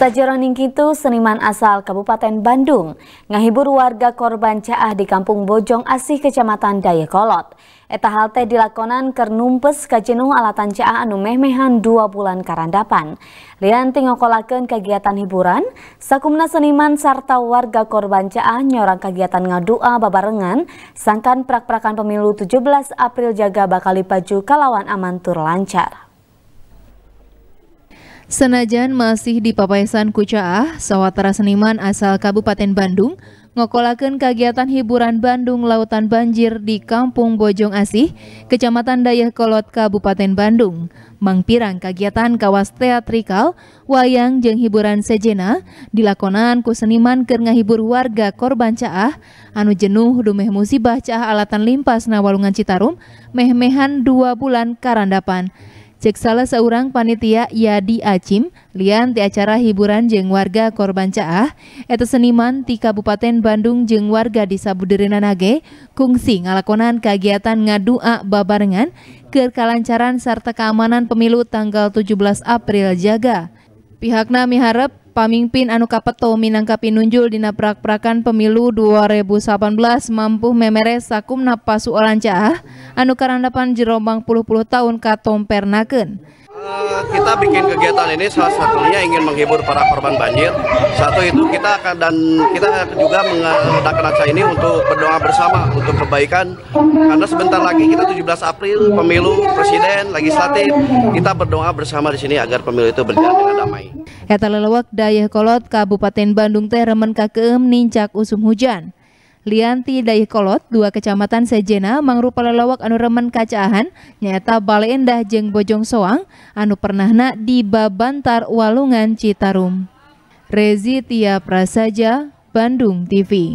Sajeroning Ningkitu, seniman asal Kabupaten Bandung, menghibur warga korban caah di Kampung Bojong Asih, Kecamatan Dayakolot. Eta halte dilakonan kernumpes kajenuh alatan caah anu mehmehan dua bulan karandapan. Lian tingokolaken kegiatan hiburan, sakumna seniman serta warga korban caah nyorang kegiatan ngadua babarengan, sangkan prak-prakan pemilu 17 April jaga bakal dipaju kalawan aman tur lancar. Senajan masih di papaisan Kucaah, sawatara seniman asal Kabupaten Bandung ngokolakan kegiatan hiburan Bandung Lautan Banjir di Kampung Bojong Asih, Kecamatan Dayakolot, Kabupaten Bandung. Mangpirang kegiatan kawas teatrikal, wayang jeng hiburan sejena, dilakonan ku seniman kerna ngahibur warga korban caah, anu jenuh dumeh musibah caah alatan limpas na Citarum, meh-mehan dua bulan karandapan. Cek salah seorang panitia Yadi Acim, lian di acara hiburan jeng warga korban caah, eta seniman di Kabupaten Bandung jeng warga di Sabuderena Nage, kungsi ngalakonan kegiatan ngadua babarengan, kekelancaran serta keamanan pemilu tanggal 17 April jaga. pihak Pihakna harap Pamimpin anu kapeto minangka pinunjul dina prak-prakan pemilu 2018 mampu memeres sakumna pasuolan caah anu karandapan jerobang puluh-puluh tahun katompernakeun. Eh, kita bikin kegiatan ini salah satunya ingin menghibur para korban banjir. Satu itu kita akan dan kita juga mengadakan acara ini untuk berdoa bersama untuk kebaikan karena sebentar lagi kita 17 April pemilu presiden legislatif. Kita berdoa bersama di sini agar pemilu itu berjalan dengan damai. Eta lelewak daya kolot Kabupaten Bandung teh remen kakeem nincak usum hujan. Lianti Kolot, dua kecamatan Sejena mangrupa lelawak anu remen kacaahan, nyata Bale Endah jeng Bojong Soang, anu pernahna di Babantar Walungan Citarum. Rezi Tia Prasaja, Bandung TV.